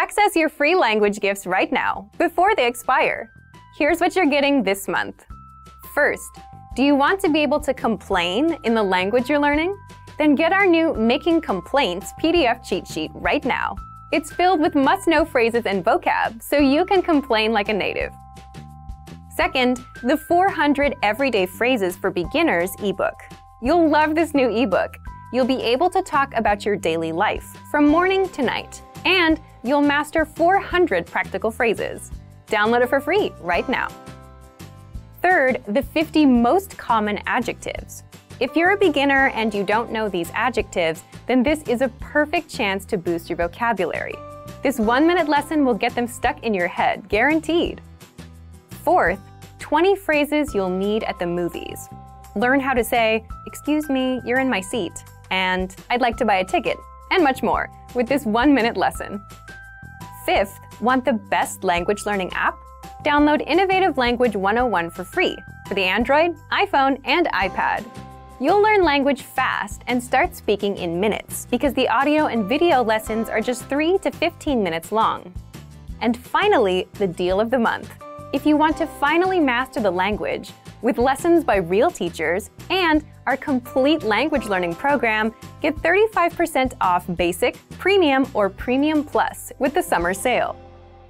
Access your free language gifts right now, before they expire. Here's what you're getting this month. First, do you want to be able to complain in the language you're learning? Then get our new Making Complaints PDF cheat sheet right now. It's filled with must-know phrases and vocab, so you can complain like a native. Second, the 400 Everyday Phrases for Beginners ebook. You'll love this new ebook. You'll be able to talk about your daily life, from morning to night. And you'll master 400 practical phrases. Download it for free right now. Third, the 50 most common adjectives. If you're a beginner and you don't know these adjectives, then this is a perfect chance to boost your vocabulary. This one-minute lesson will get them stuck in your head, guaranteed. Fourth, 20 phrases you'll need at the movies. Learn how to say, excuse me, you're in my seat, and I'd like to buy a ticket, and much more, with this one-minute lesson. Fifth, want the best language learning app? Download Innovative Language 101 for free for the Android, iPhone, and iPad. You'll learn language fast and start speaking in minutes because the audio and video lessons are just 3 to 15 minutes long. And finally, the deal of the month. If you want to finally master the language, with lessons by real teachers, and our complete language learning program, get 35% off Basic, Premium, or Premium Plus with the summer sale.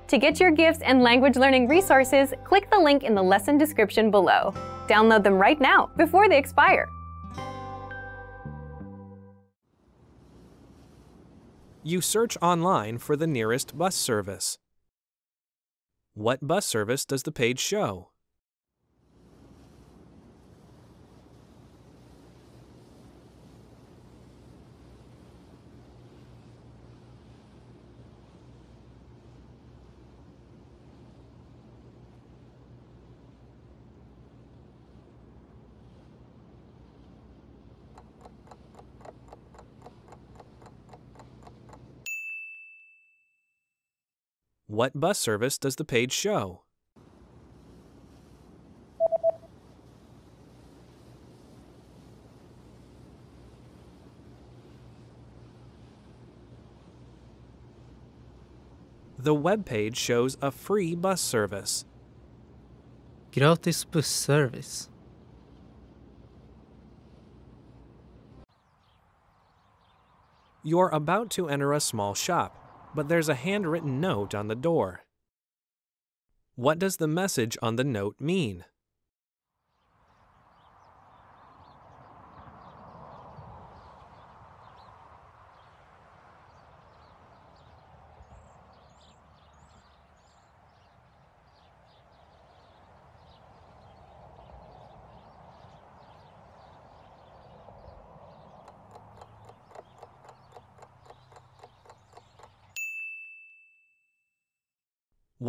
To get your gifts and language learning resources, click the link in the lesson description below. Download them right now before they expire. You search online for the nearest bus service. What bus service does the page show? What bus service does the page show? The web page shows a free bus service. Gratis service. You're about to enter a small shop but there's a handwritten note on the door. What does the message on the note mean?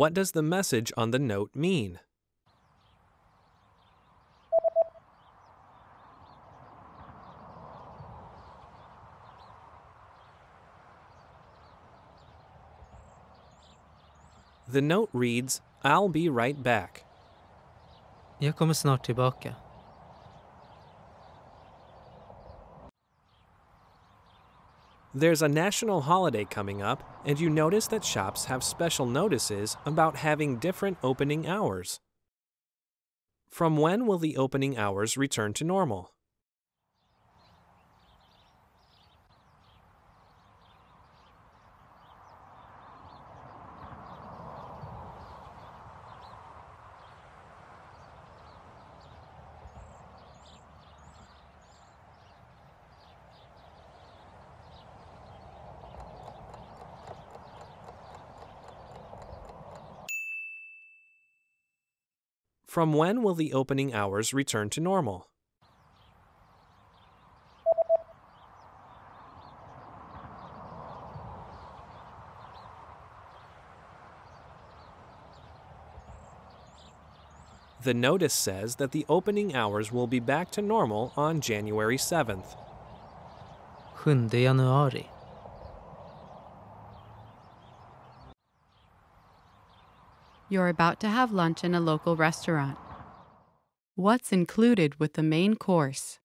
What does the message on the note mean? The note reads, I'll be right back. Jag kommer snart tillbaka. There's a national holiday coming up, and you notice that shops have special notices about having different opening hours. From when will the opening hours return to normal? From when will the opening hours return to normal? The notice says that the opening hours will be back to normal on January 7th. you're about to have lunch in a local restaurant. What's included with the main course?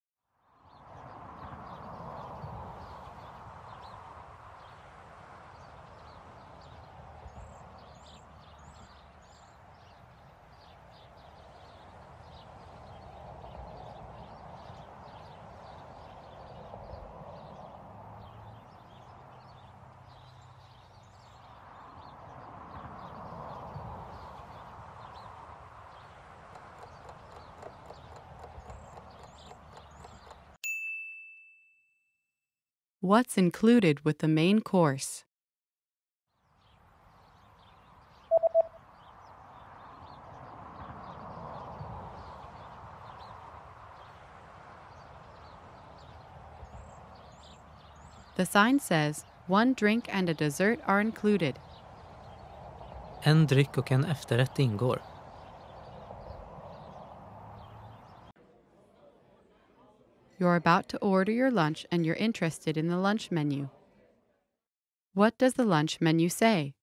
What's included with the main course? The sign says one drink and a dessert are included. En dryck och en efterrätt ingår. You're about to order your lunch and you're interested in the lunch menu. What does the lunch menu say?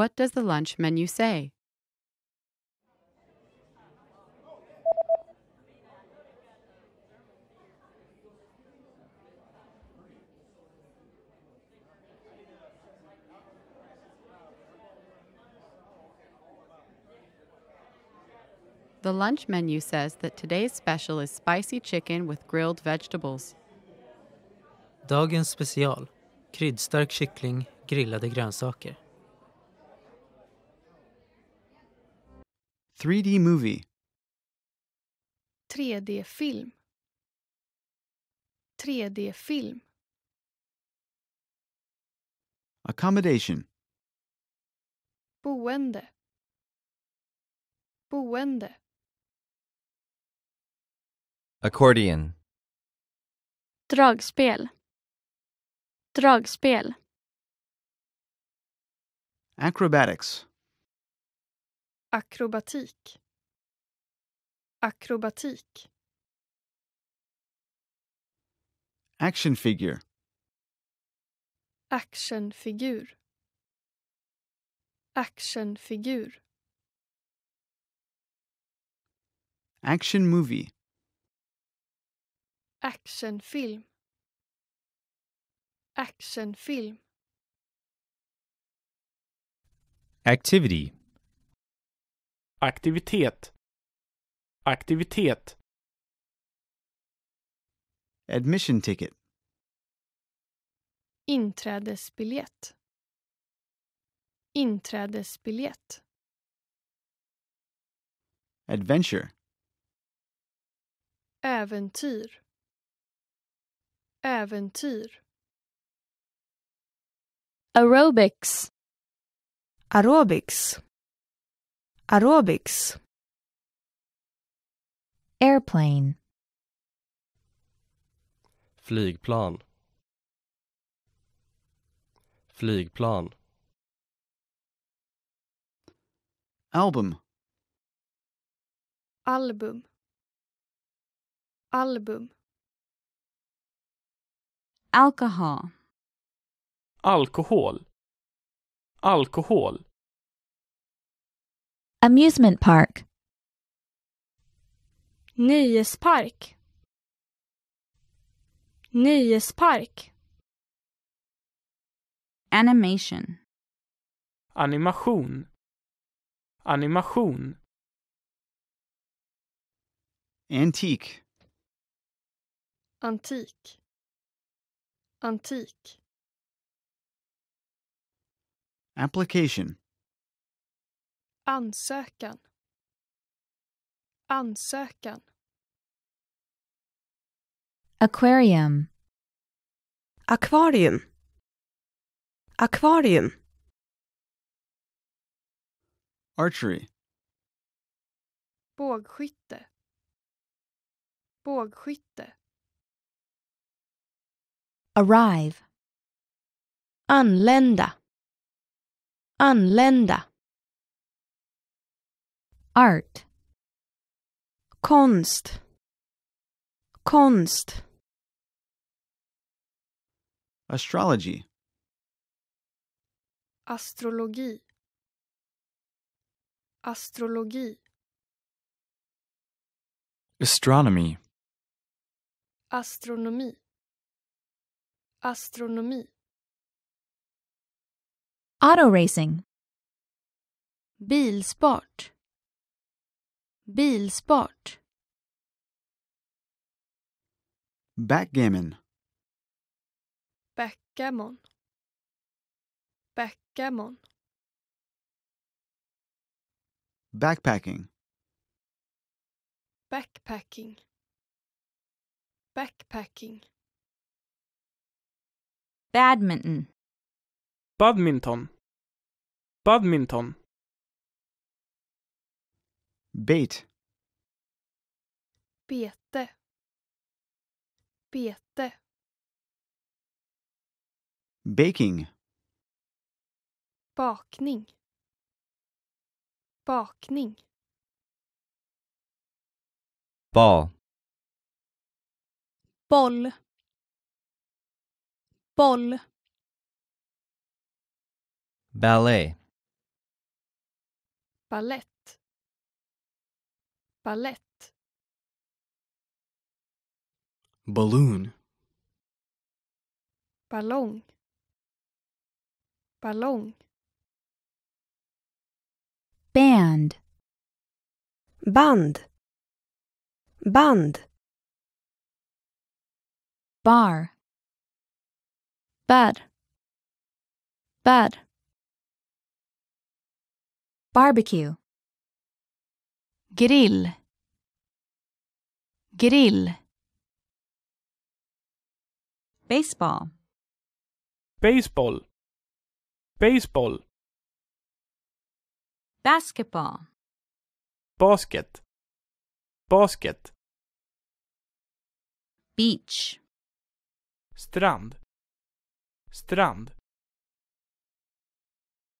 What does the lunch menu say? The lunch menu says that today's special is spicy chicken with grilled vegetables. Dagens special, kryddstark kyckling, grillade grönsaker. 3D movie 3D-film 3D-film Accommodation Boende Boende Accordion Dragspel Dragspel Acrobatics akrobatik akrobatik action figure actionfigur actionfigur action movie actionfilm actionfilm activity aktivitet aktivitet admission ticket inträdesbiljett inträdesbiljett adventure äventyr äventyr aerobics aerobics aerobics airplane flygplan flygplan album album album alcohol alkohol alkohol Amusement park. Nöjespark. park. Animation. Animation. Animation. Antik. Antik. Antik. Application. Ansökan. Ansökan. Aquarium. aquarium Akvarium. Archery. Bågskytte. Bågskytte. Arrive. Anlända. Anlända. Art Kunst. Kunst. Astrology Astrologi Astrologi Astronomy Astronomi Astronomi Auto racing Bilsport Bilsport. Backgammon. Backgammon. Backgammon. Backpacking. Backpacking. Backpacking. Badminton. Badminton. Badminton. Bait. Bete. Bete. Baking. Bakning. Bakning. Ball. Boll. Boll. Ballet. Ballett. Ballett. Balloon. Ballong. Ballong. Band. Band. Band. Bar. Bad. Bad. Barbecue. grill grill baseball baseball baseball basketball basket basket beach strand strand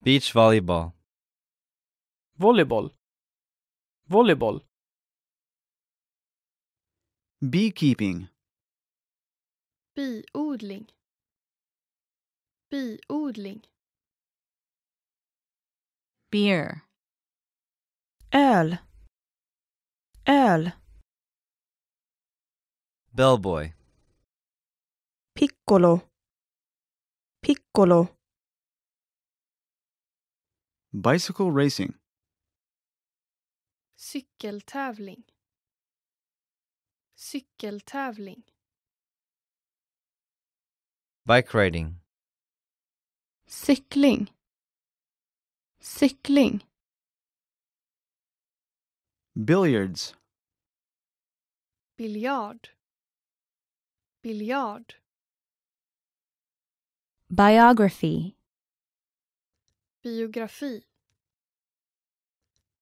beach volleyball volleyboll Volleyball, Beekeeping. Biodling. Biodling. Beer. Öl. Öl. Bellboy. Piccolo. Piccolo. Bicycle racing. cykeltävling cykeltävling bike riding cykling cykling billiards biljard biljard biography biografi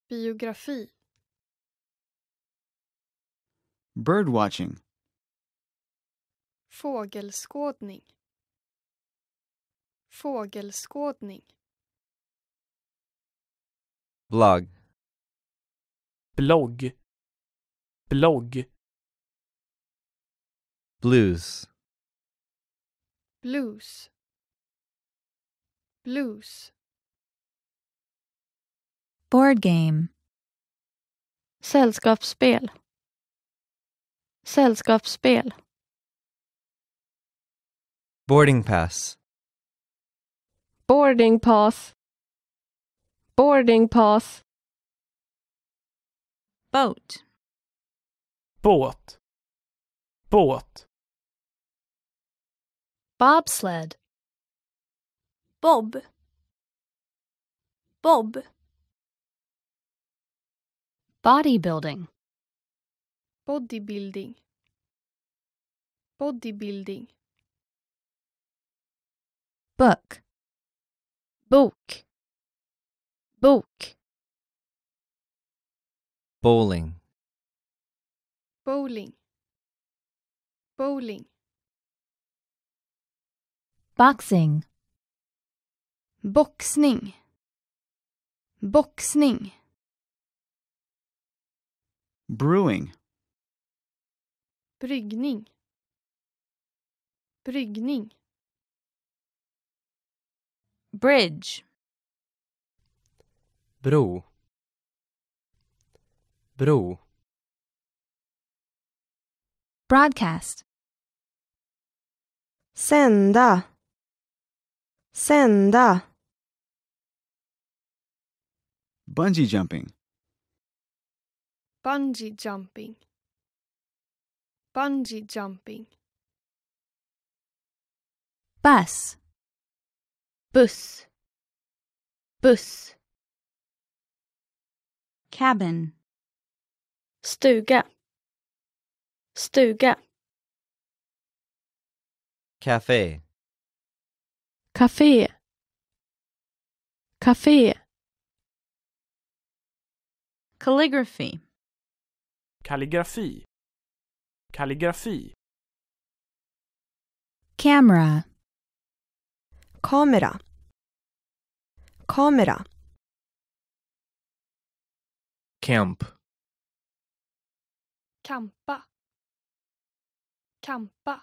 biografi Bird watching. Fågelskådning. Fågelskådning. Blog. Blogg. Blogg. Blues. Blues. Blues. Board game. Sällskapsspel. Sällskapsspel. Boarding pass. Boarding pass. Boarding pass. Boat. Båt. Båt. Bobsled. Bob. Bob. Bodybuilding. bodybuilding bodybuilding book book book bowling bowling bowling boxing boxning boxning brewing bryggning bryggning bridge bro bro broadcast sända sända bungee jumping bungee jumping Bungee jumping. Bus. Bus. Bus. Cabin. Stuga. Stuga. Café. Café. Café. Calligraphy. Calligraphy kalligrafi. Camera. Kamera. Kamera. Camp. Kampa. Kampa.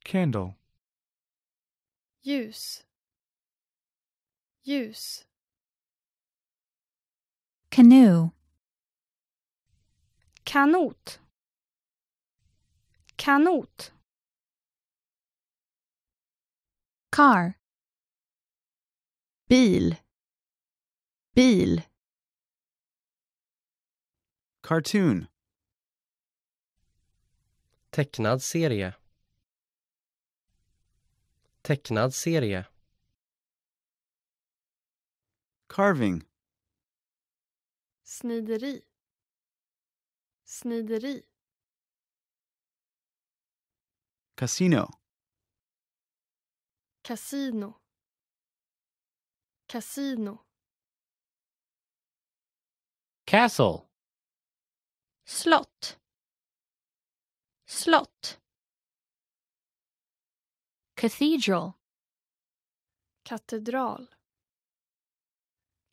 Candle. Ljus. Ljus. Canoe. kanot kanot car bil bil cartoon tecknad serie tecknad serie carving snideri Snideri. Casino. Casino. Casino. Castle. Slott. Slott. Cathedral. Katedral.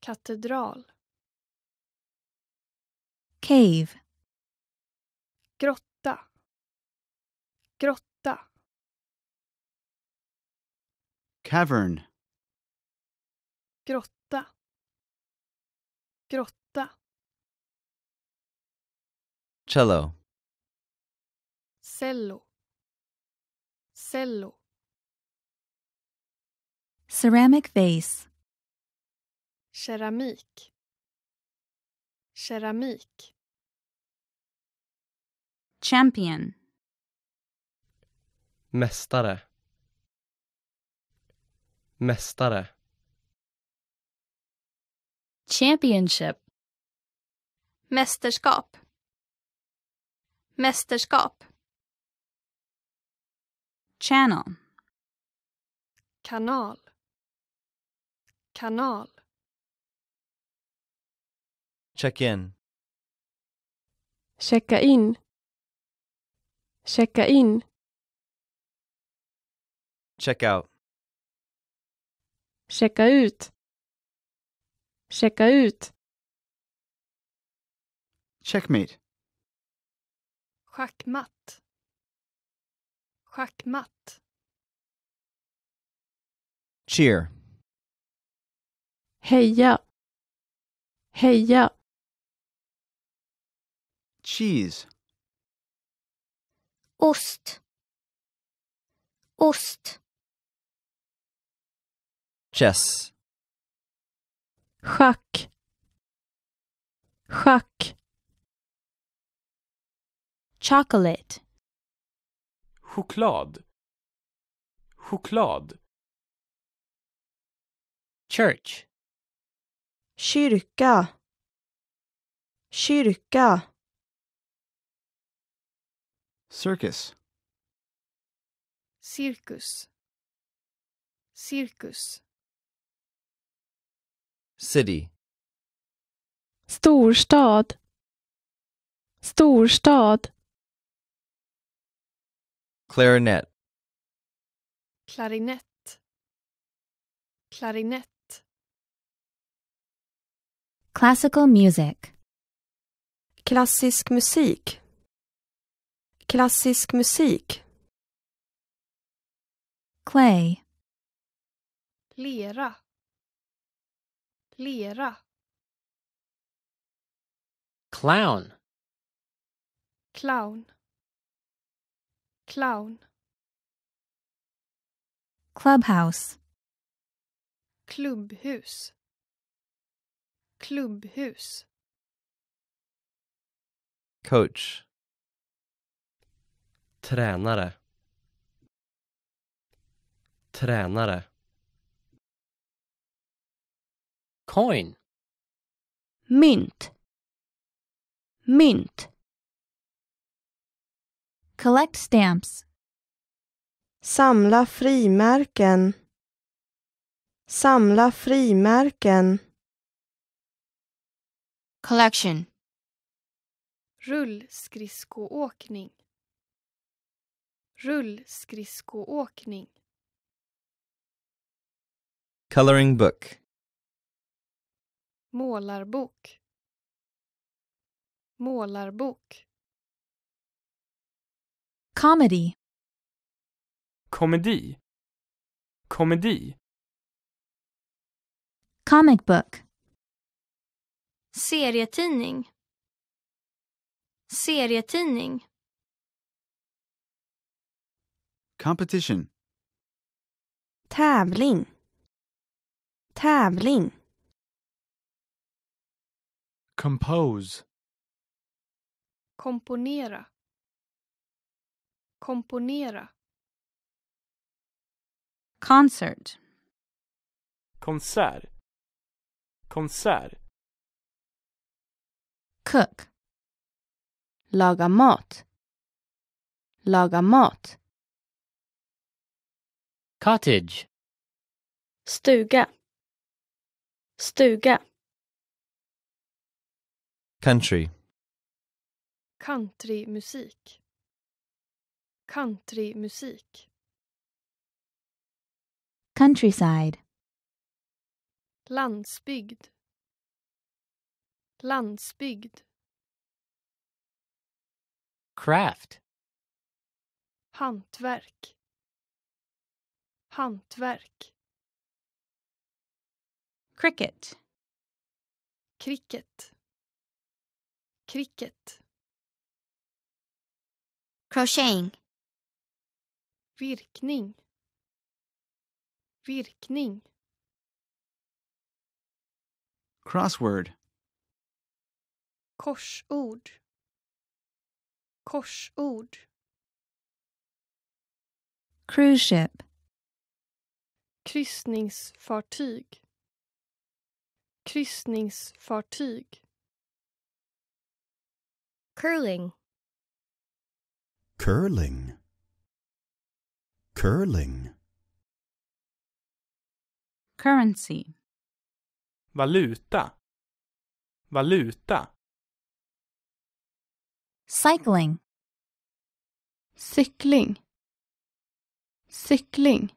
Katedral. Cave. grotta grotta cavern grotta grotta cello cello cello ceramic vase keramik keramik Champion. Mästare. Mästare. Championship. Mästerskap. Mästerskap. Channel. Kanal. Kanal. Check in. Checka in. Checka in. Check out. Checka ut. Checka ut. Checkmate. Schackmatt. Schackmatt. Cheer. Heja. Heja. Cheese. Ost. Ost. Chess. Schack. Schack. Chocolate. Choklad. Choklad. Church. Kyrka. Kyrka. Circus. Circus. Circus. City. Storstad. Storstad. Clarinet. Clarinet. Clarinet. Classical music. Klassisk musik. Klassisk musik. Clay. Lera. Lera. Clown. Clown. Clown. Clubhouse. Klubbhus. Klubbhus. Coach. Tränare. Tränare. Coin. Mynt. Mynt. Collect stamps. Samla frimärken. Samla frimärken. Collection. Rullskridskoåkning. Rullskridskoåkning. Coloring book. Målarbok. Målarbok. Comedy. Komedi. Komedi. Comic book. Serietidning. Serietidning. competition tävling tävling compose komponera komponera concert konsert konsert cook laga mat laga mat Cottage. Stuga. Stuga. Country. Country Country musik Countryside. Landsbygd. Landsbygd. Craft. Hantverk. Hantverk. Cricket. Cricket. Cricket. Crocheting. Virkning. Virkning. Crossword. Korsord. Korsord. Cruise ship kryssningsfartyg kryssningsfartyg curling curling curling currency valuta valuta cycling cykling cykling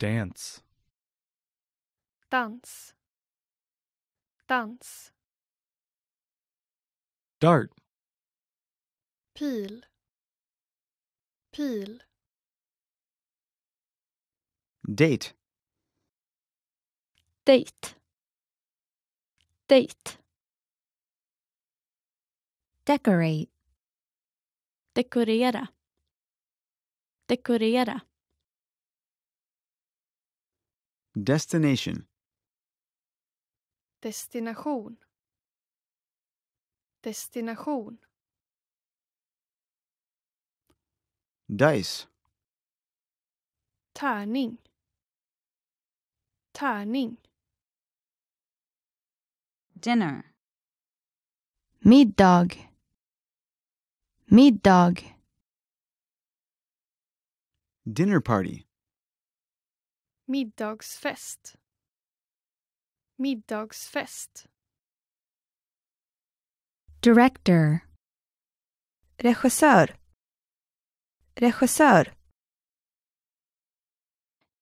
dance dance dance dart pil pil date date date decorate dekorera dekorera Destination. Destination. Destination. Dice. Tärning. Tärning. Dinner. Middag. Middag. Dinner party. middagsfest middagsfest director regissör regissör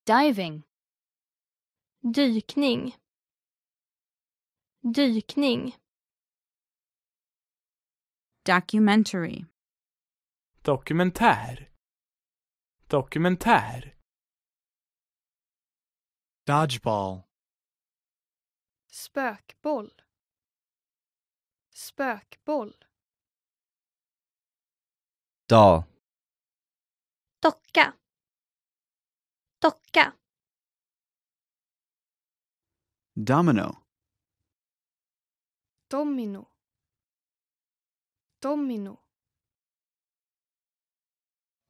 diving dykning dykning documentary dokumentär dokumentär Dodgeball. Spökboll. Spökboll. Doll. Docka. Docka. Domino. Domino. Domino.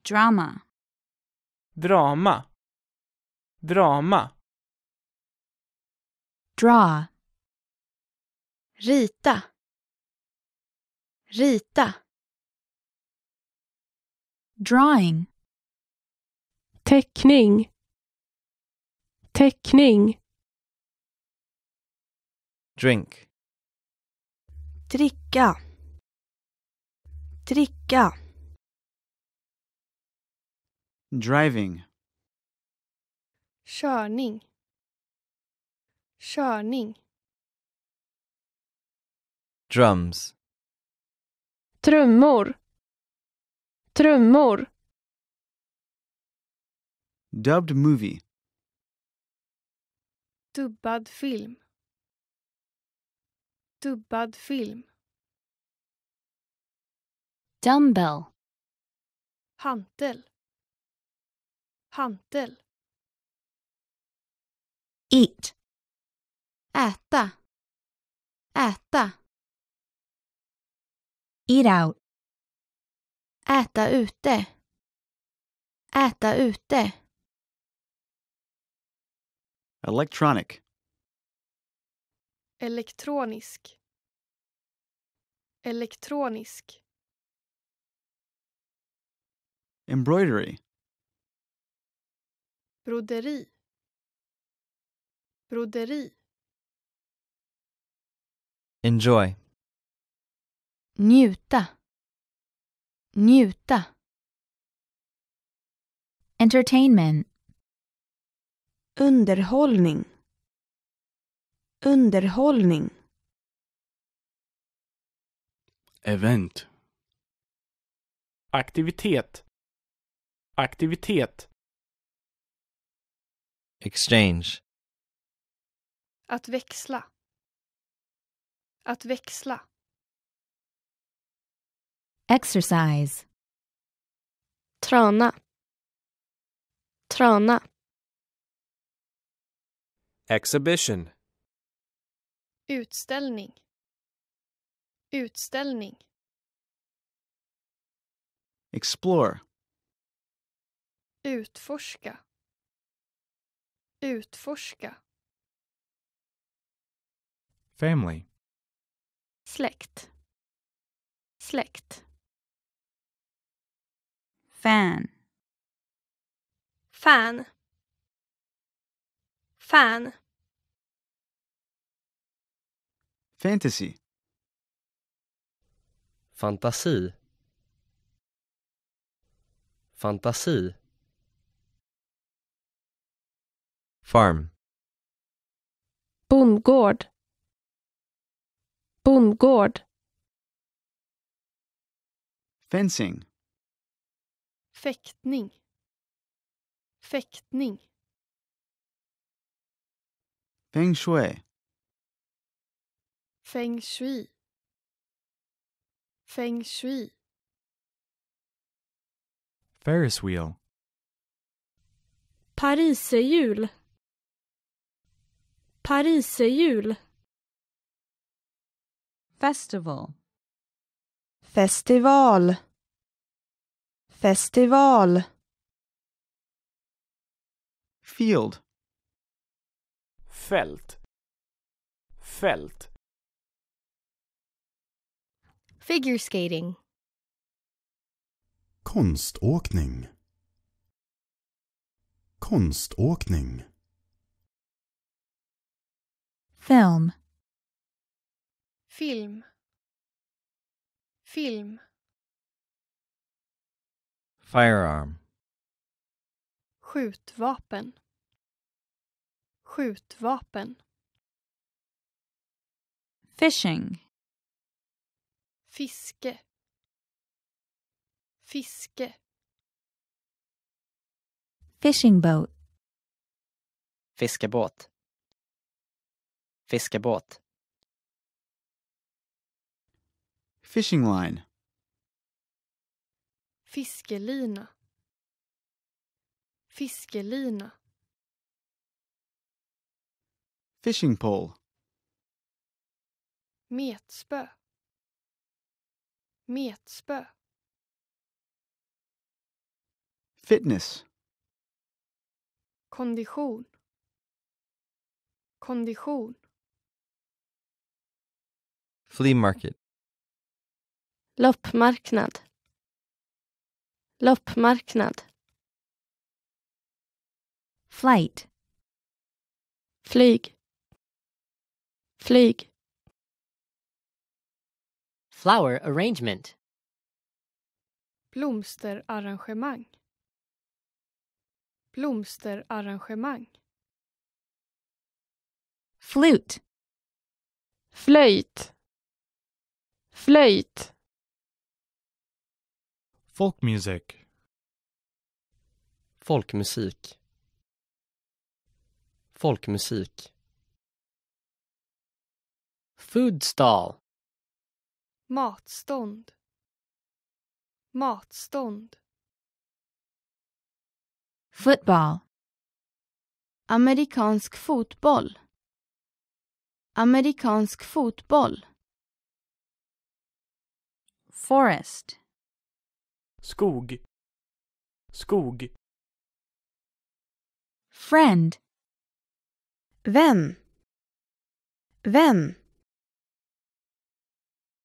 Drama. Drama. Drama. Draw. Rita. Rita. Drawing. Teckning. Teckning. Drink. Dricka. Dricka. Driving. Körning. Körning. Drums. Trummor. Trummor. Dubbed movie. Dubbad film. Dubbad film. Dumbbell. Hantel. Hantel. Eat. äta, äta. Eat out. Äta ute, äta ute. Electronic. Elektronisk. Elektronisk. Embroidery. Broderi. Broderi. Enjoy. Njuta. Njuta. Entertainment. Underhållning. Underhållning. Event. Aktivitet. Aktivitet. Exchange. Att växla. Att växla. Exercise. Trana. Trana. Exhibition. Utställning. Utställning. Explore. Utforska. Utforska. Family. släkt släkt fan fan fan fantasy fantasi fantasi farm bondgård Bondgård. Fencing. Fäktning. Fäktning. Feng shui. Feng shui. Feng shui. Ferris wheel. Pariserhjul. Pariserhjul. Festival. Festival. Festival. Field. Felt. Felt. Figure skating. Konståkning. Konståkning. Film. film film firearm skjutvapen skjutvapen fishing fiske fiske fishing boat fiskebåt fiskebåt Fishing line. Fiskelina. Fiskelina. Fishing pole. Metspö. Metspö. Fitness. Kondition. Kondition. Flea market. Loppmarknad. Loppmarknad. Flight. Flyg. Flyg. Flower arrangement. Blomsterarrangemang. Blomsterarrangemang. Flute. Flöjt. Flöjt. Folkmusik. Folkmusik. Folkmusik. Food stall. Matstånd. Matstånd. Football. Amerikansk fotboll. Amerikansk fotboll. Forest skog skog friend vän vän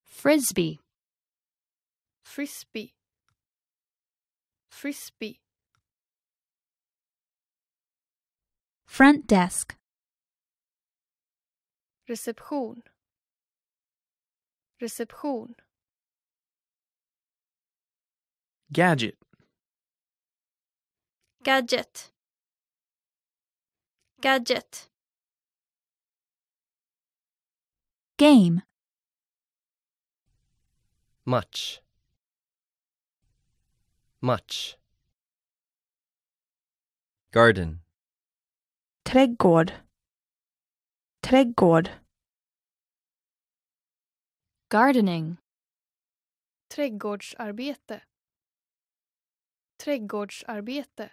frisbee frisbee frisbee front desk reception reception Gadget. Gadget. Gadget. Game. Much. Much. Garden. Trädgård. Trädgård. Gardening. Trädgårdsarbete. Trädgårdsarbete.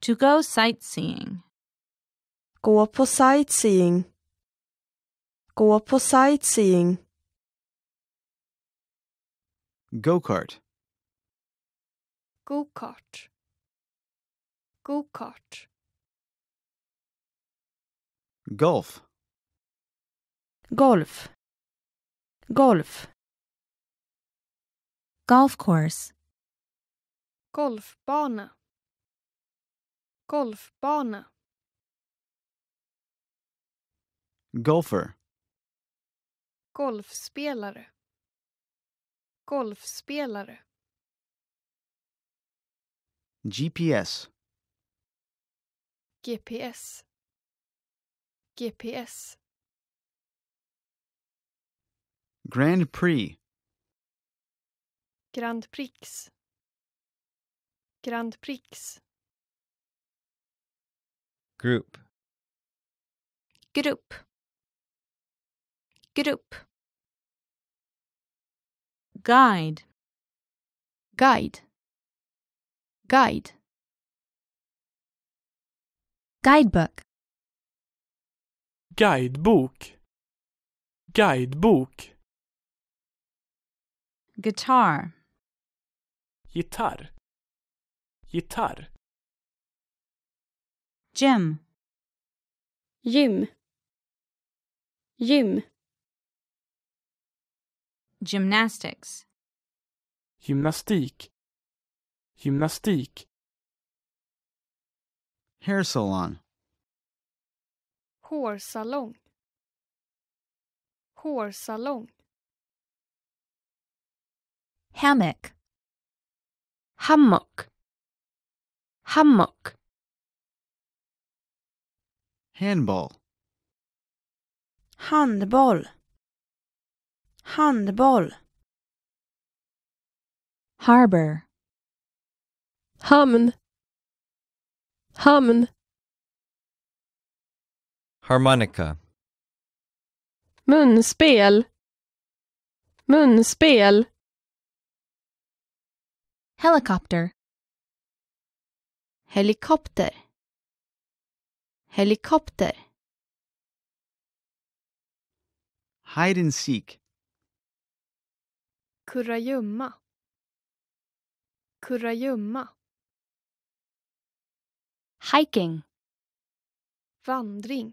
To go sightseeing. Gå på sightseeing. Gå på sightseeing. Go-kart. Go-kart. Go-kart. Golf. Golf. Golf. Golf course. Golfbana. Golfbana. Golfer. Golfspelare. Golfspelare. GPS. GPS. GPS. Grand Prix. Grand Prix Grand Prix Group Group Group Guide Guide Guide Guidebook Guidebook. Guidebook. Guitar gitarr gitarr gym gym gym gymnastics gymnastik gymnastik hair salon hårsalong hårsalong hammock hammock hammock handball handball, handball. harbor hamn hamn harmonica munspel munspel Helicopter. Helikopter. Helikopter. Hide and seek. Kurragömma. Kurragömma. Hiking. Vandring.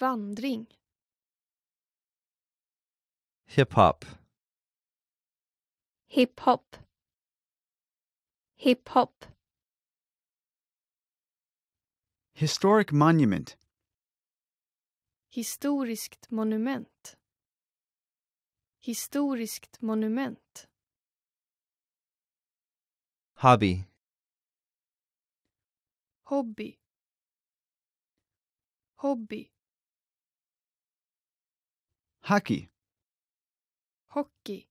Vandring. Hip hop. hip hop hip hop historic monument historiskt monument historiskt monument hobby hobby hobby hockey hockey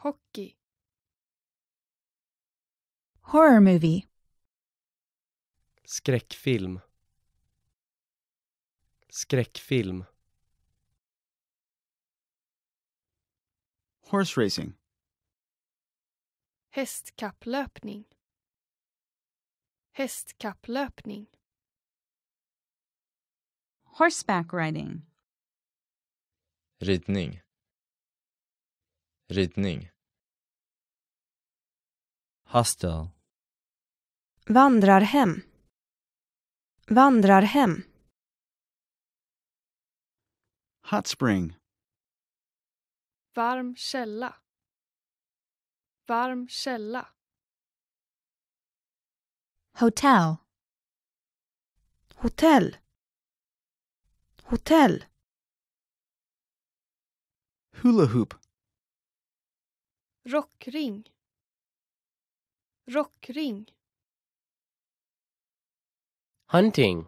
Hockey. Horror movie. Skräckfilm. Skräckfilm. Horse racing. Hästkapplöpning. Hästkapplöpning. Horseback riding. Ridning ridning hostel vandrarhem vandrarhem hot spring varm källa varm källa hotell hotell hotell hula hoop Rockring. Rockring. Hunting.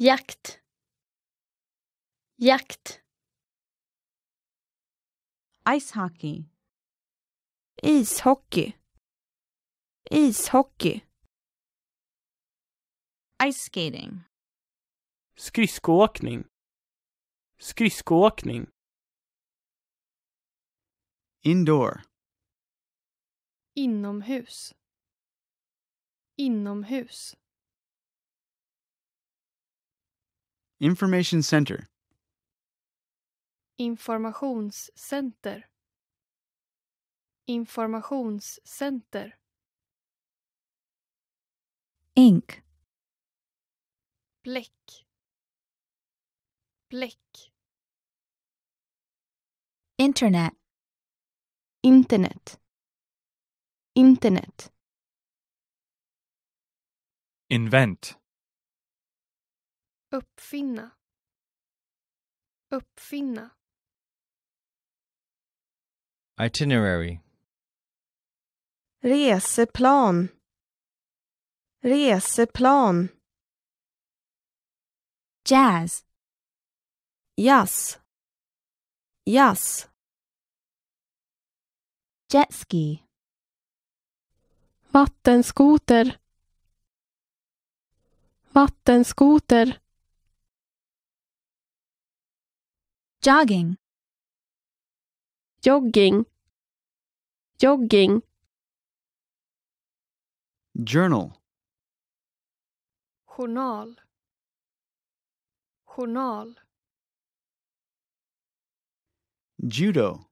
Jakt. Jakt. Ishockey. Ishockey. Ishockey. Ice skating. Skridskoåkning. Skridskoåkning. Indoor. Inomhus. Inomhus. Information Center. Informationscenter. Informationscenter. Ink. Bläck. Bläck. Internet. Internet. Internet. Invent. Uppfinna. Uppfinna. Itinerary. Reseplan. Reseplan. Jazz. Jazz. Jazz. Jet ski. Vattenskoter. Vattenskoter. Jogging. Jogging. Jogging. Journal. Journal. Journal. Judo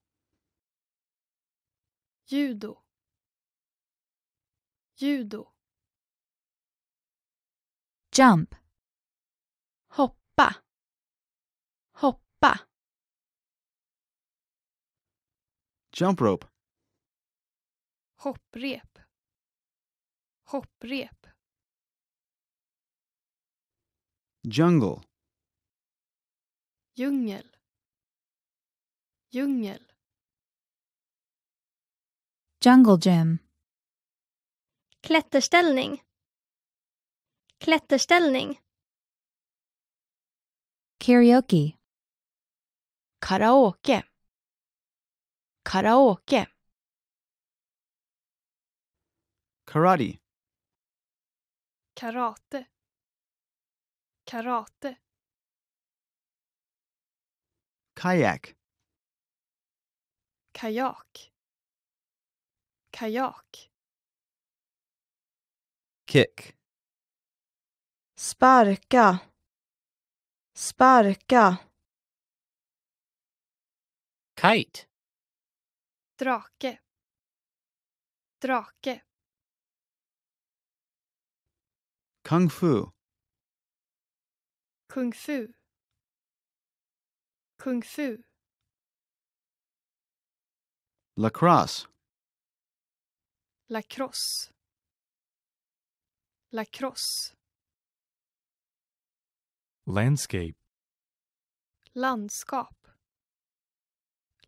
judo judo jump hoppa hoppa jump rope hopprep hopprep jungle djungel djungel Jungle gym. Klätterställning. Klätterställning. Karaoke. Karaoke. Karaoke. Karate. Karate. Karate. Kayak kajak. Kick. Sparka. Sparka. Kite. Drake. Drake. Kung fu. Kung fu. Kung fu. Lacrosse. lacrosse lacrosse landscape landskap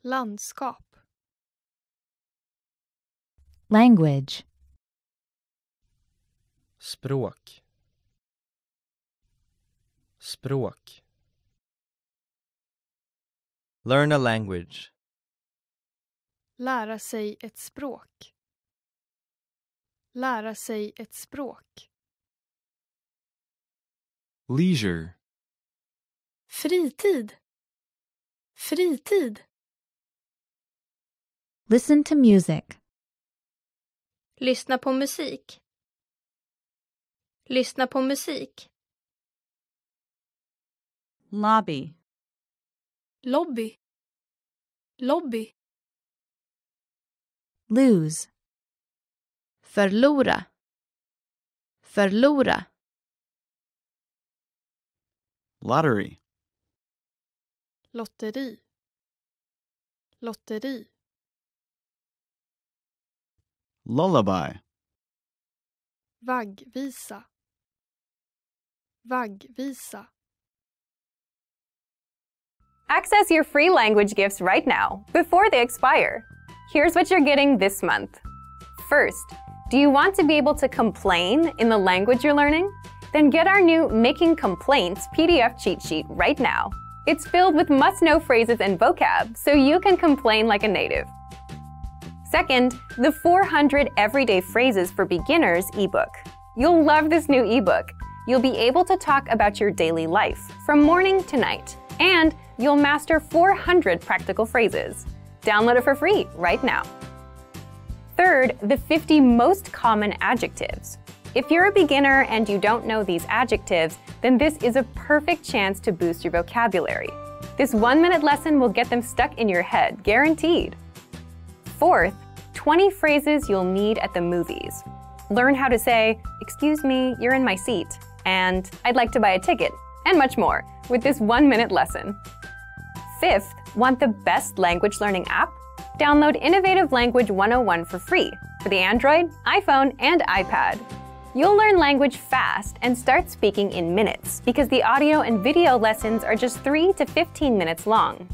landskap language språk språk learn a language lära sig ett språk Lära sig ett språk. Leisure. Fritid. Fritid. Listen to music. Lyssna på musik. Lyssna på musik. Lobby. Lobby. Lobby. Lose. förlora förlora lottery lotteri lotteri lullaby vaggvisa vaggvisa Access your free language gifts right now before they expire. Here's what you're getting this month. First, do you want to be able to complain in the language you're learning? Then get our new Making Complaints PDF cheat sheet right now. It's filled with must-know phrases and vocab, so you can complain like a native. Second, the 400 Everyday Phrases for Beginners ebook. You'll love this new ebook. You'll be able to talk about your daily life, from morning to night, and you'll master 400 practical phrases. Download it for free right now. Third, the 50 most common adjectives. If you're a beginner and you don't know these adjectives, then this is a perfect chance to boost your vocabulary. This one minute lesson will get them stuck in your head, guaranteed. Fourth, 20 phrases you'll need at the movies. Learn how to say, Excuse me, you're in my seat, and I'd like to buy a ticket, and much more, with this one minute lesson. Fifth, want the best language learning app? Download Innovative Language 101 for free for the Android, iPhone, and iPad. You'll learn language fast and start speaking in minutes because the audio and video lessons are just 3 to 15 minutes long.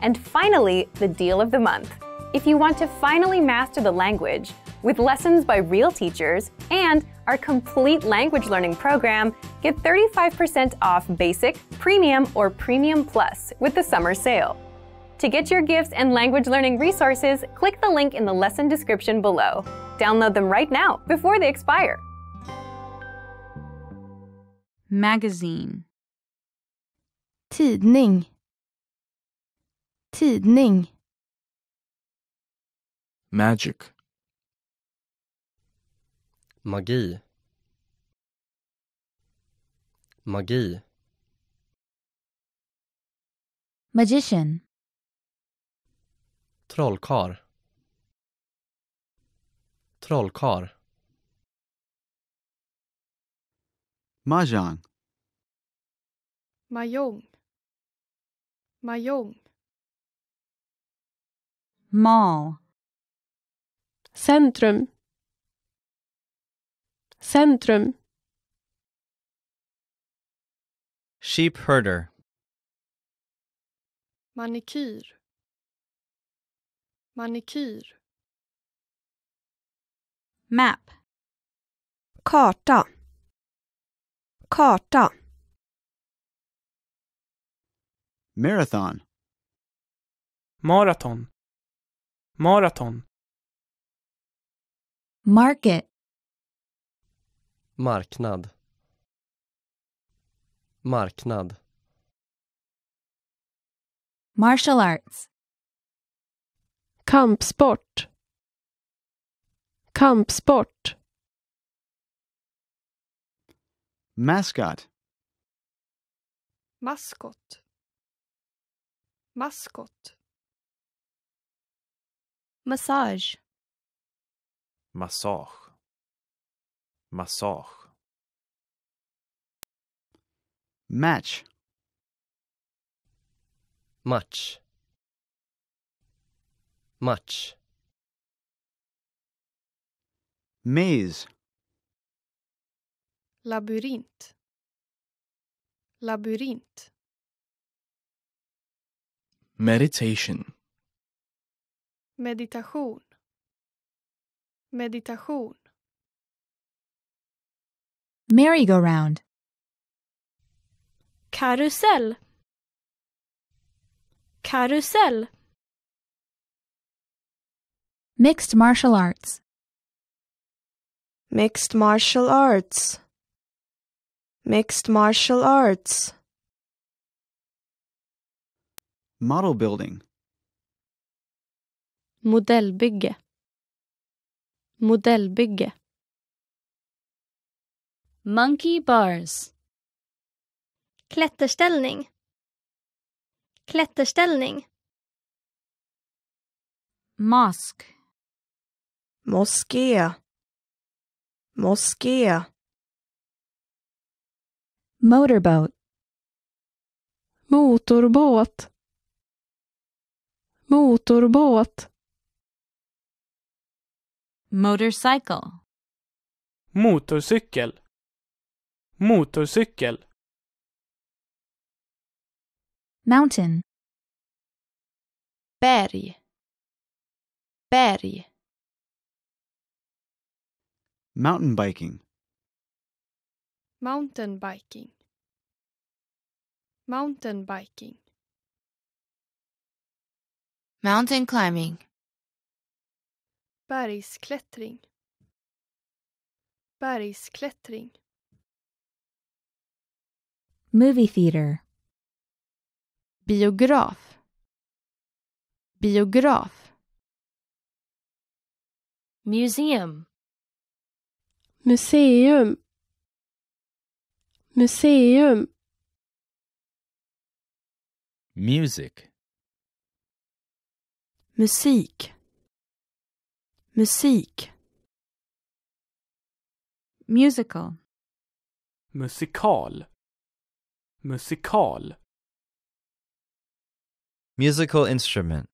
And finally, the deal of the month. If you want to finally master the language, with lessons by real teachers and our complete language learning program, get 35% off Basic, Premium, or Premium Plus with the summer sale. To get your gifts and language learning resources, click the link in the lesson description below. Download them right now before they expire. Magazine Tidning Tidning Magic Magi Magi Magician trollkarl trollkarl mahjong mahjong mahjong mall centrum centrum sheep herder manikyr Manikyr. Map. Karta. Karta. Marathon. Maraton. Maraton. Market. Marknad. Marknad. Martial arts. Kampsport. Kampsport. Mascot. Maskot. Maskot. Massage. Massage. Massage. Match. Match. Much. Maze. Labyrint. Labyrint. Meditation. Meditation. Meditation. Merry-go-round. carousel carousel Mixed martial arts. Mixed martial arts. Mixed martial arts. Model building. Modellbygge. Modellbygge. Monkey bars. Klätterställning. Klätterställning. Mosque. moské moské motorboat motorbåt motorbåt motorcycle motorcykel motorcykel mountain berg berg Mountain biking. Mountain biking. Mountain biking. Mountain climbing. Bergsklättring. Bergsklättring. Movie theater. Biograf. Biograf. Museum museum museum music musik musik musical Musical. Musical. musical instrument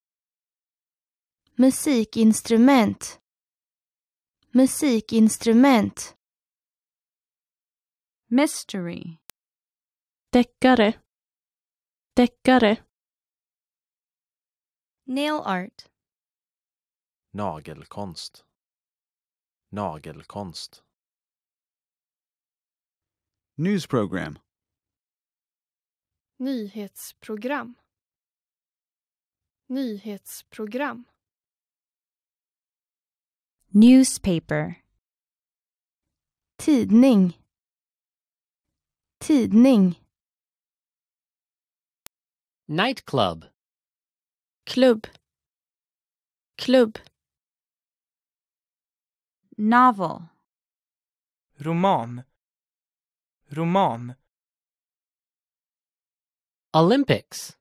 musikinstrument Musikinstrument. Mystery. Deckare. Deckare. Nail art. Nagelkonst. Nagelkonst. News program. Nyhetsprogram. Nyhetsprogram newspaper tidning tidning nightclub klubb klubb novel roman roman Olympics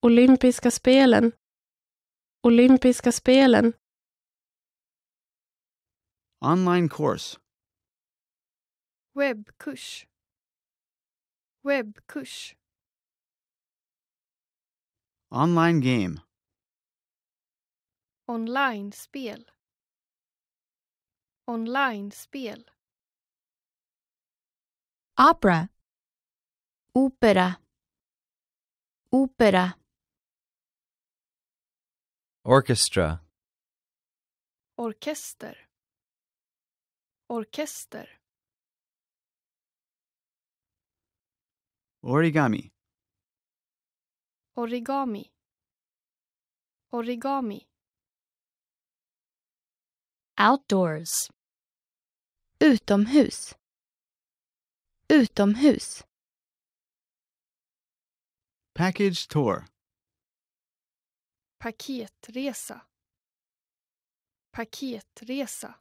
Olympiska spelen Olympiska spelen Online course. Webkurs. Webkurs. Online game. Online spel. Online spel. Opera. Opera. Opera. Orchestra. Orkester. Orkester. Origami. Origami. Origami. Outdoors. Utomhus. Utomhus. Package tour. Paketresa. Paketresa.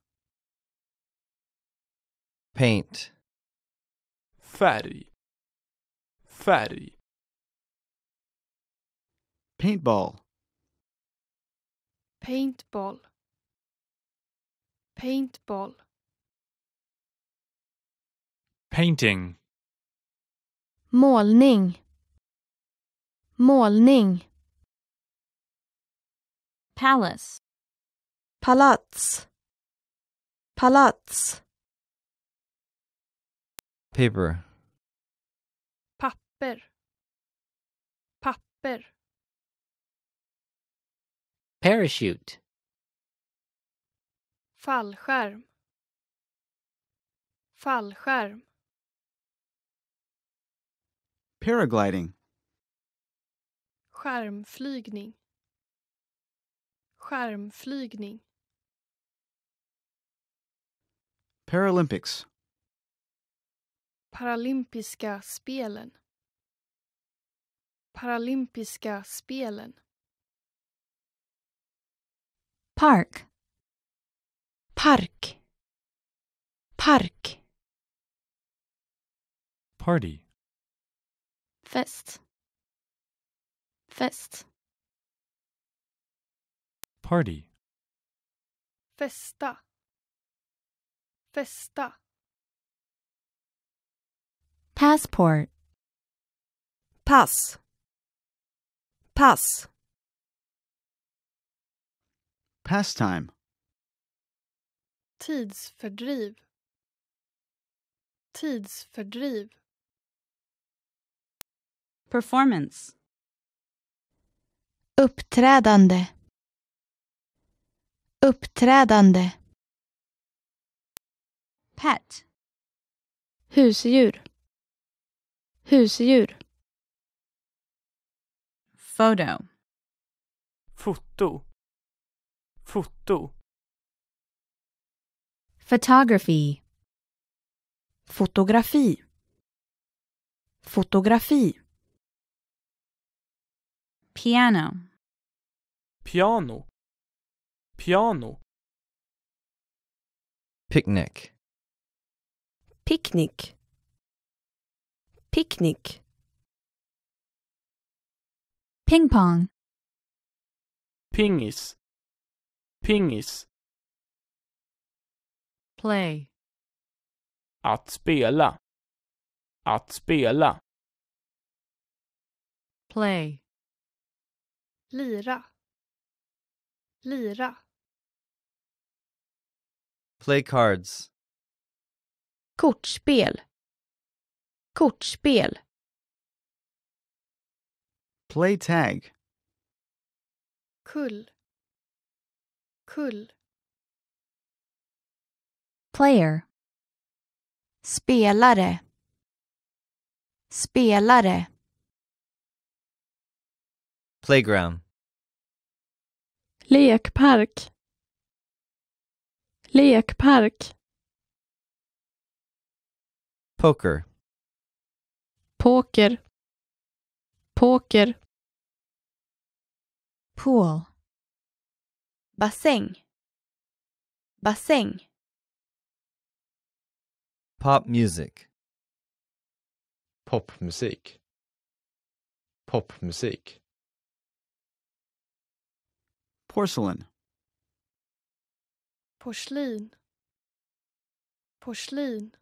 paint färg färg paintball paintball paintball painting målning målning palace palats palats Paper. Papper. Papper. Parachute. Fallskärm. Fallskärm. Paragliding. Skärmflygning. Skärmflygning. Paralympics. Paralympiska spelen. Paralympiska spelen. Park. Park. Park. Party. Fest. Fest. Party. Festa. Festa. passport pass pass pastime tidsfördriv tidsfördriv performance uppträdande uppträdande pet husdjur Husdjur. Photo. Foto. Foto. Photography. Fotografi. Fotografi. Piano. Piano. Piano. Picnic. Picknick picknick pingpong pingis pingis play att spela att spela play lira lira play cards kortspel Kortspel. Play tag. Kull. Kull. Player. Spelare. Spelare. Playground. Lekpark. Lekpark. Poker poker poker pool bassäng bassäng pop music popmusik popmusik porcelain porslin porslin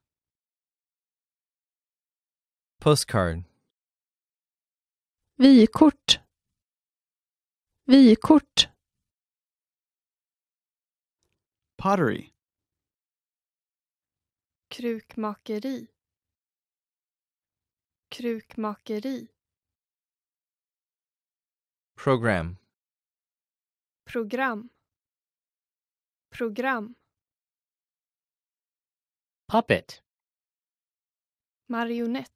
Postcard. Vykort. Vykort. Pottery. Krukmakeri. Krukmakeri. Program. Program. Program. Puppet. Marionett.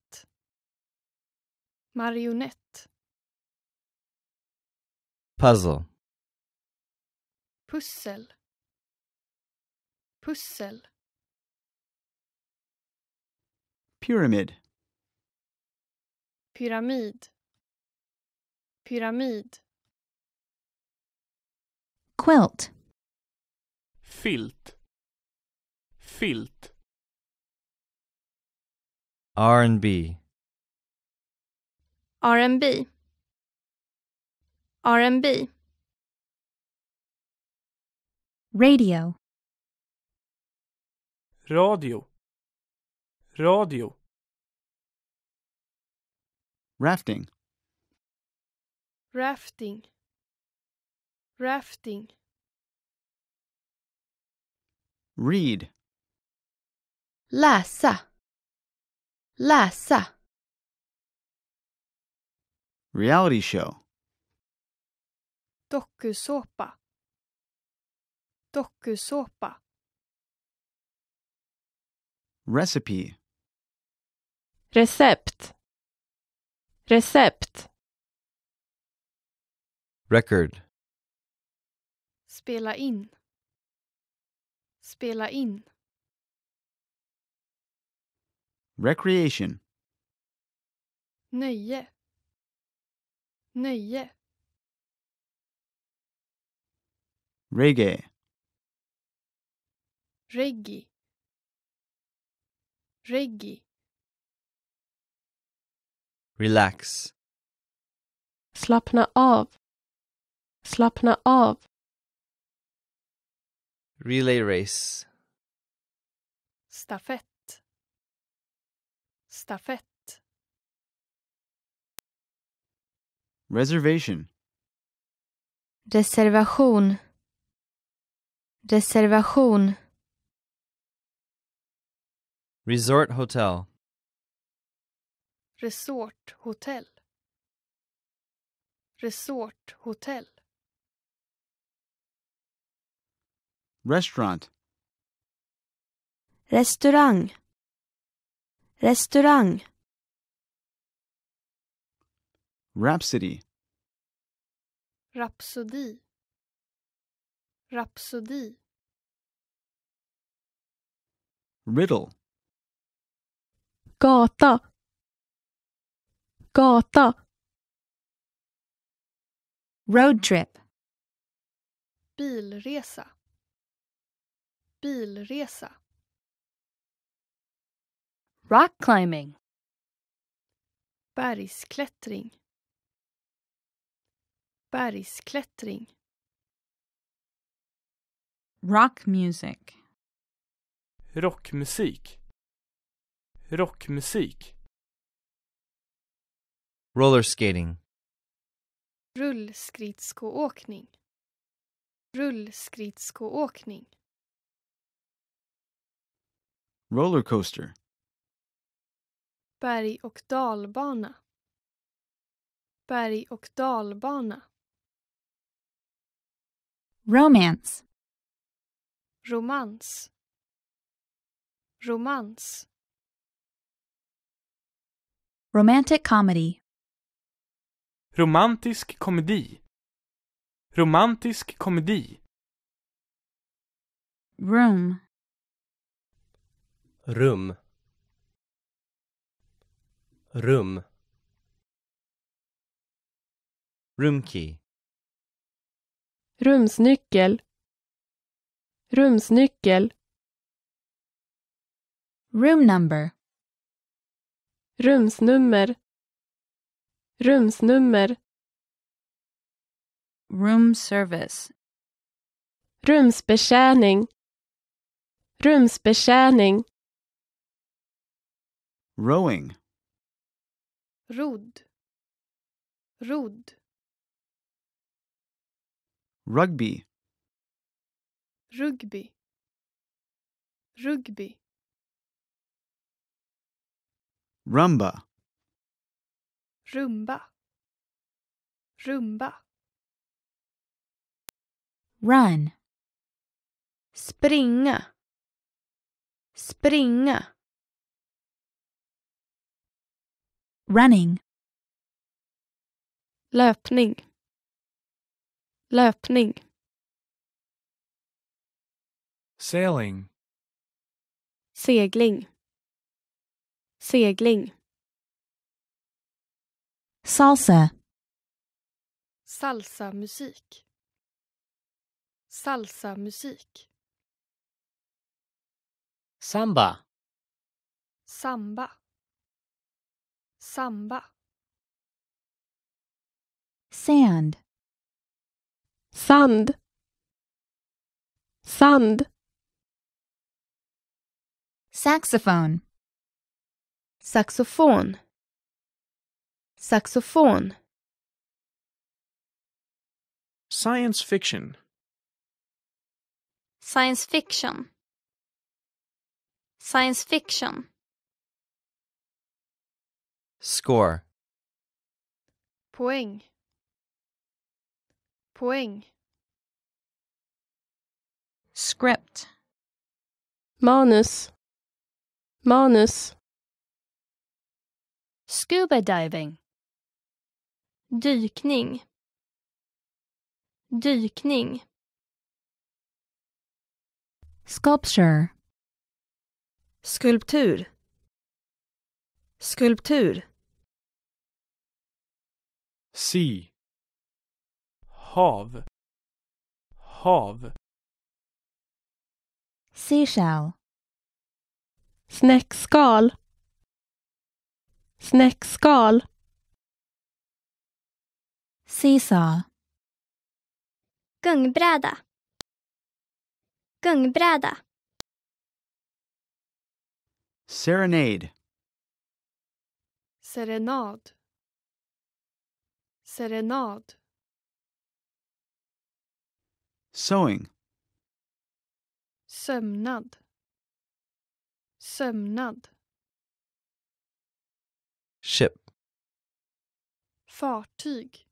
Marionett. Puzzle. Pussel. Pussel. Pyramid. Pyramid. Pyramid. Quilt. Filt. Filt. R&B. R&B R&B radio radio radio rafting rafting rafting read läsa läsa Reality show. Dokusåpa. Dokusåpa. Recipe. Recept. Recept. Record. Spela in. Spela in. Recreation. Nöje. Nöje. Reggae. Reggae. Reggae. Relax. Slappna av. Slappna av. Relay race. Stafett. Stafett. Reservation. Reservation. Reservation. Resort hotel. Resort hotel. Resort hotel. Restaurant. Restaurant. Restaurant. Rhapsody. Rhapsody. Rhapsody. Riddle. Gata. Gata. Road trip. Bilresa. Bilresa. Rock climbing. Bergsklättring Bergsklättring. Rock music. Rockmusik. Rockmusik. skating Rullskridskoåkning. Rullskridskoåkning. Rollercoaster. Berg och dalbana. Berg och dalbana. Romance. Romance. Romance. Romantic comedy. Romantisk komedi. Romantisk komedi. Room. Rum. Rum. key. rumsnyckel rumsnyckel room number rumsnummer rumsnummer room service rumsbetjäning rumsbetjäning rowing rodd rodd Rugby. Rugby. Rugby. Rumba. Rumba. Rumba. Run. Springa. Springa. Running. Löpning. Löpning. Sailing. Segling. Segling. Salsa. Salsa musik. Salsa musik. Samba. Samba. Samba. Sand. sand sand saxophone Saxophone. Saxophone. science fiction science fiction science fiction score poäng Poäng. Script. Manus. Manus. Scuba diving. Dykning. Dykning. Sculpture. Skulptur. Skulptur. See hav hav seashell snäckskal snäckskal seesaw gungbräda gungbräda serenade serenad serenad Sewing. Sömnad. Sömnad. Ship. Fartyg.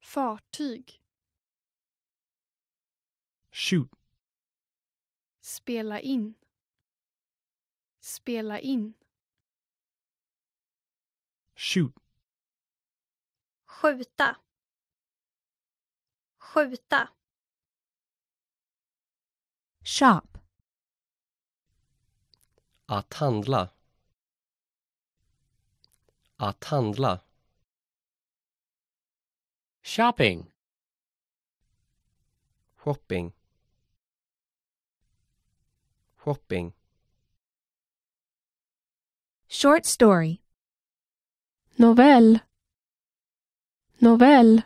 Fartyg. Shoot. Spela in. Spela in. Shoot. Skjuta. Skjuta. Shop. Att handla. Att handla. Shopping. Shopping. Shopping. Short story. Novell. Novell.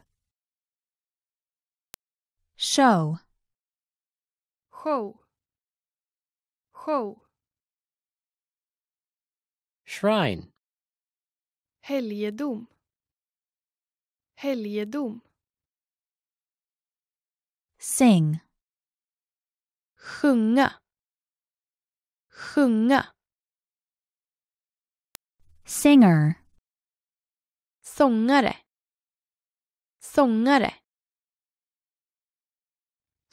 Show. Ho. Ho. Shrine. Helgedom. Helgedom. Sing. Sjunga. Sjunga. Singer. Sångare. Sångare.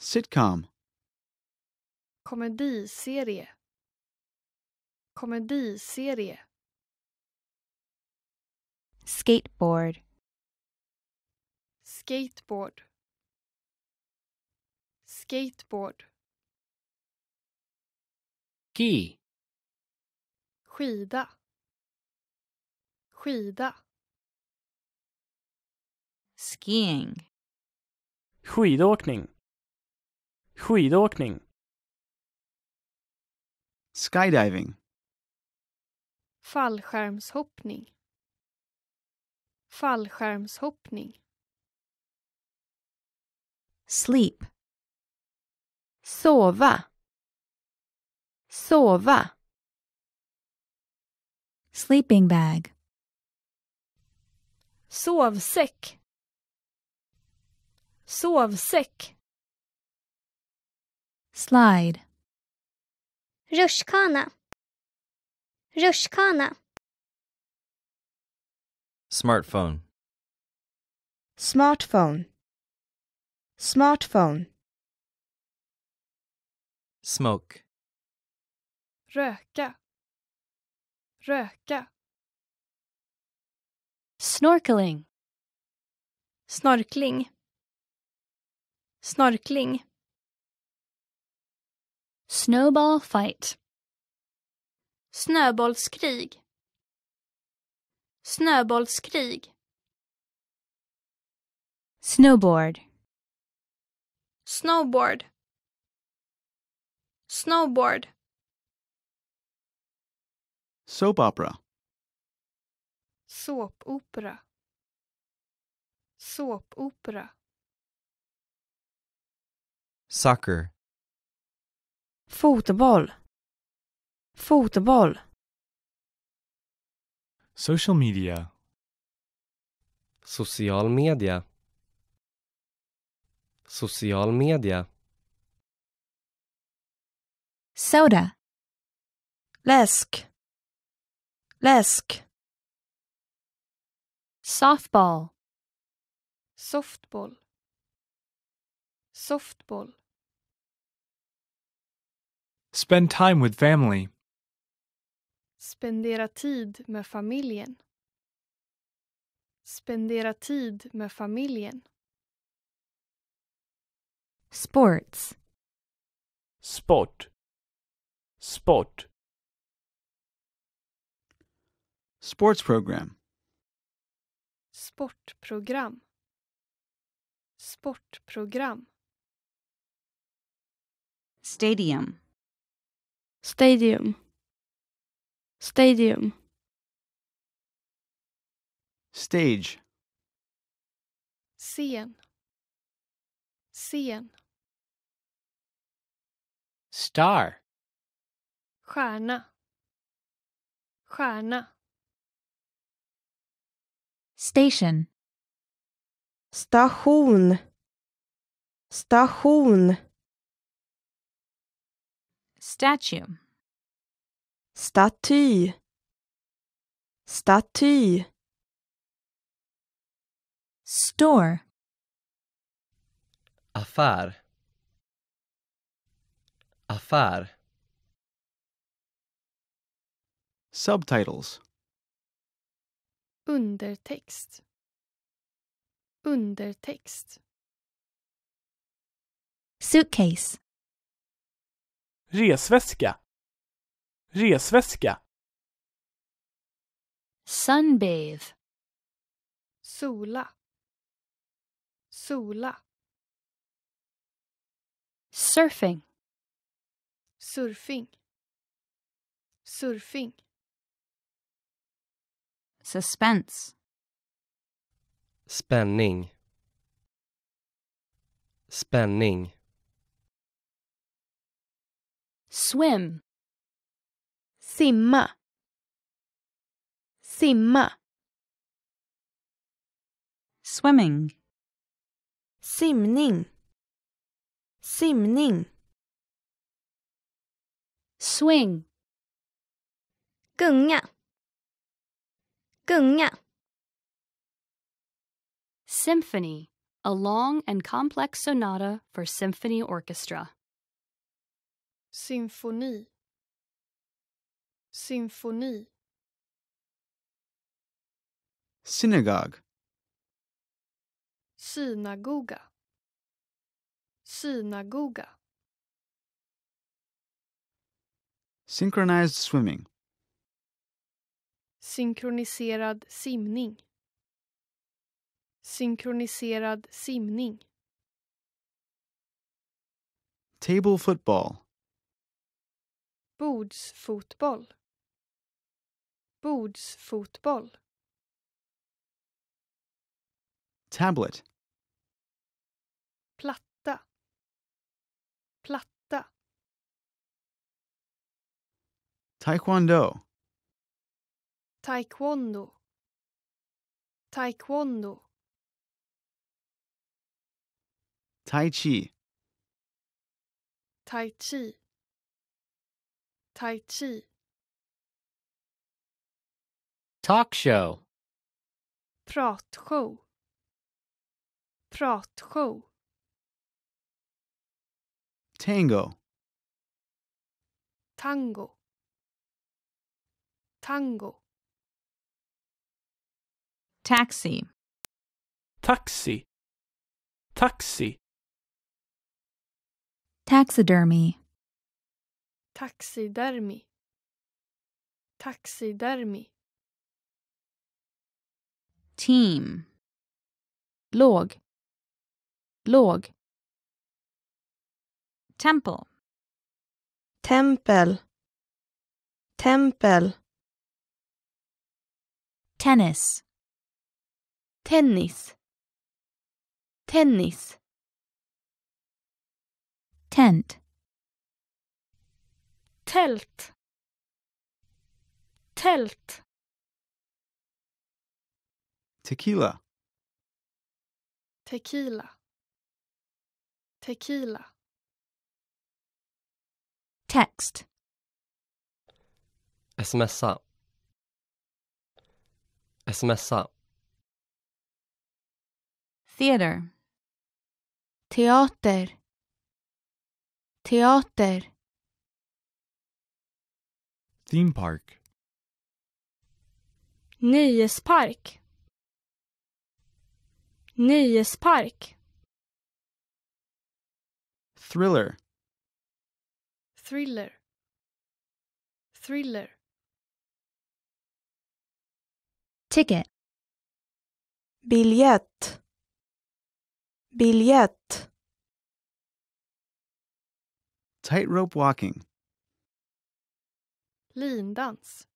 Sitcom. Komediserie. Komediserie. Skateboard. Skateboard. Skateboard. Ski. Skida. Skida. Skiing. Skidåkning. Skidåkning. Skydiving. Fallskärmshoppning. Fallskärmshoppning. Sleep. Sova. Sova. Sleeping bag. Sovsäck. Sovsäck. slide Rushkana. Rushkana. smartphone smartphone smartphone smoke röka röka snorkeling snorkling snorkling Snowball fight. Snöbollskrig. Snöbollskrig. Snowboard. Snowboard. Snowboard. Soap opera. Soap opera. Soccer. Fotboll. Fotboll. Social media. Social media. Social media. Soda. Läsk. Läsk. Softball. Softball. Softball. Spend time with family. Spendera tid med familjen. Spendera tid med familjen. Sports. Sport. Sport. Sports program. Sportprogram. Sportprogram. Stadium stadium stadium stage scen scen star stjärna stjärna station station station Statue. Statue. Statue. Store. Affär. Affär. Subtitles. Undertext. Undertext. Suitcase. resväska resväska sunbathe sola sola surfing surfing surfing suspense spänning spänning swim simma simma swimming simning simning swing gunga gunga symphony a long and complex sonata for symphony orchestra symfoni symfoni synagogue synagoga synagoga synchronized swimming synkroniserad simning synkroniserad simning table football bordsfotboll bordsfotboll tablet platta platta taekwondo taekwondo taekwondo tai chi tai chi Tai Chi. Talk show. Prat show. Tango. Tango. Tango. Taxi. Taxi. Taxi. Taxidermy. Taxidermy. Taxidermy. Team. Låg. Låg. Temple. Tempel. Tempel. Tennis. Tennis. Tennis. Tent. Tält. Tält. Tequila. Tequila. Tequila. Text. Smsa. Smsa. Theater. Teater. Teater. Theme park. Nöjespark. Nöjespark. Thriller. Thriller. Thriller. Ticket. Biljett. Biljett. Tightrope walking lindans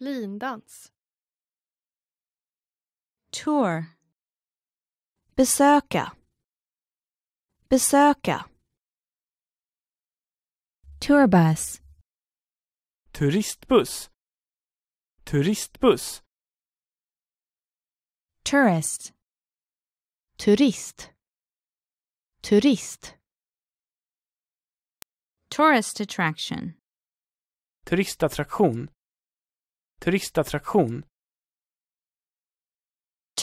lindans tour besöka besöka tourbuss turistbuss turistbuss tourist turist turist tourist attraction turistattraktion turistattraktion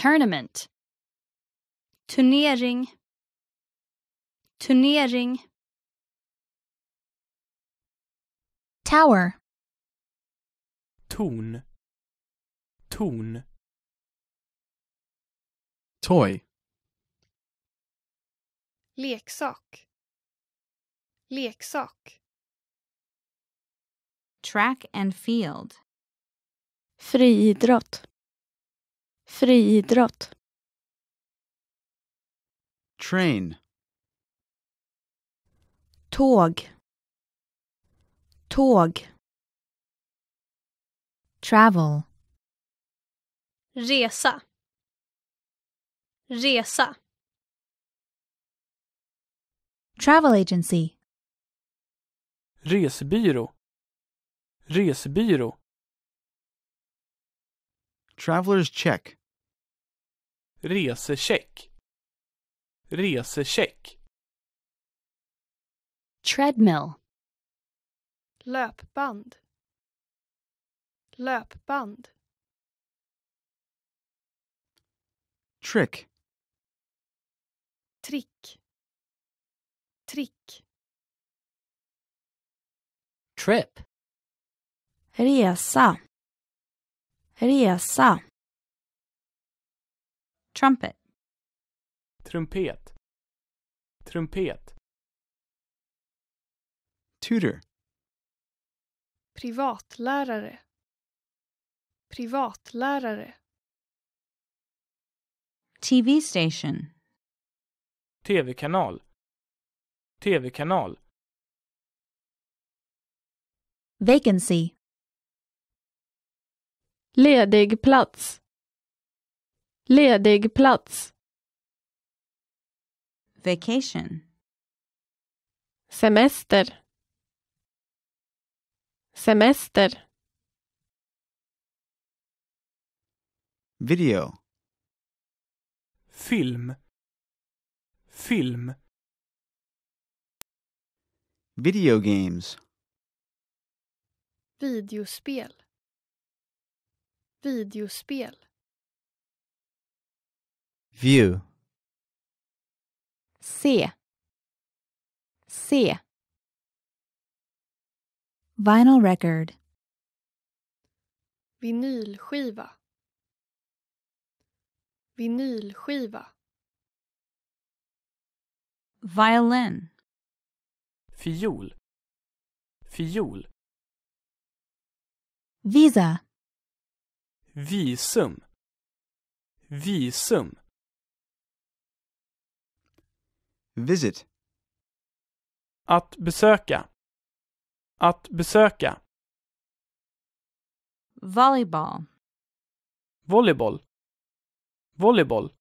tournament turnering turnering tower torn torn toy leksak leksak Track and field. Friidrott. Friidrott. Train. Tåg. Tåg. Travel. Resa. Resa. Travel agency. Resebyrå. Resebyrå. Traveler's check. Resecheck. Resecheck. Treadmill. Löpband. Löpband. Trick. Trick. Trick. Trip. resa resa trumpet trumpet trumpet tutor privatlärare privatlärare TV station TV-kanal TV-kanal Vacancy Ledig plats. Ledig plats. Vacation. Semester. Semester. Video. Film. Film. Video games. Videospel. Videospel. View. Se. Se. Vinyl record. Vinylskiva. Vinylskiva. Violin. Fiol. Fiol. Visa. Visum. Visum. Visit. Att besöka. Att besöka. Volleyball. Volleyboll. Volleyboll.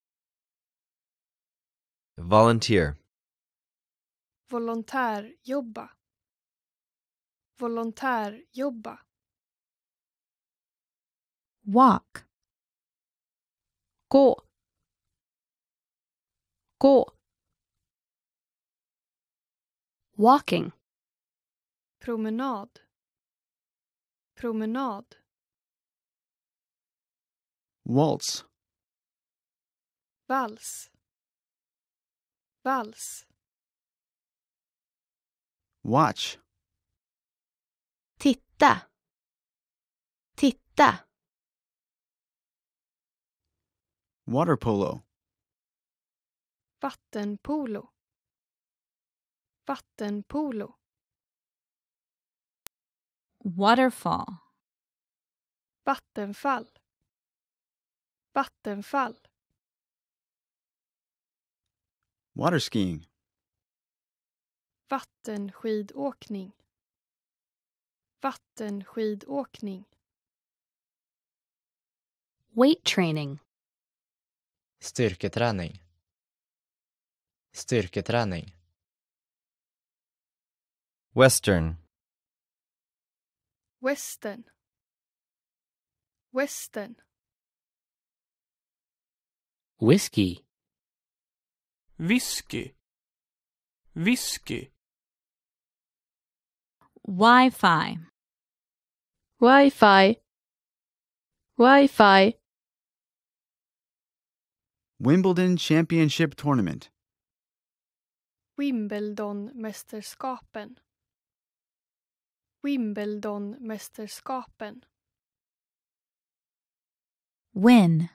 Volunteer. Volontärjobba. Volontärjobba. walk. Go. Go. Walking. Promenade. Promenade. Waltz. Vals. Vals. Watch. Titta. Titta. Water polo. Vattenpolo. Vattenpolo. Waterfall. Vattenfall. Vattenfall. Water skiing. Vattenskidåkning. Vattenskidåkning. Weight training. styrketräning styrketräning western western western whisky whisky whisky wifi wifi wifi Wimbledon Championship Tournament. Wimbledon Wimbledon Wimbledonmästerskapen. Win.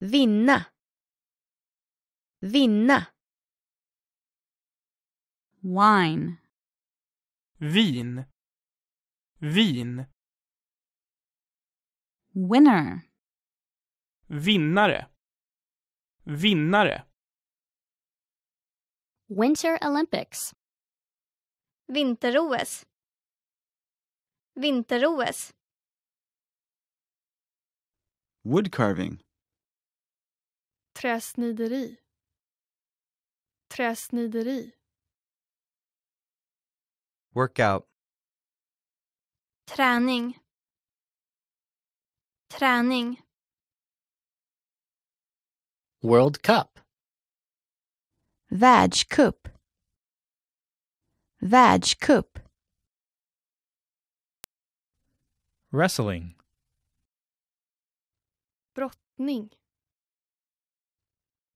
Vinna. Vinna. Wine. Vin. Vin. Winner. Vinnare. Vinnare. Winter Olympics. Vinter-OS. Vinter-OS. Woodcarving. Träsnideri. Träsnideri. Workout. Träning. Träning. World Cup. Vag Cup. Vag Cup. Wrestling. Brottning.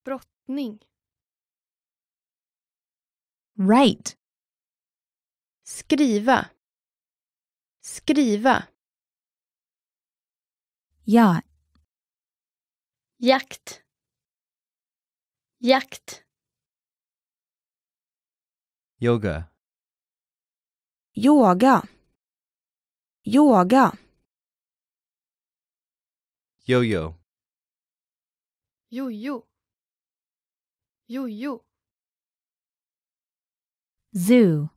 Brottning. Write. Skriva. Skriva. Yacht. Jakt. Jakt. Yoga. Yoga. Yoga. Jojo. Jojo. Jojo. Zoo.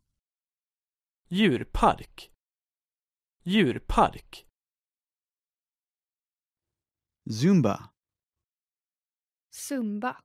Djurpark. Djurpark. Zumba. Zumba.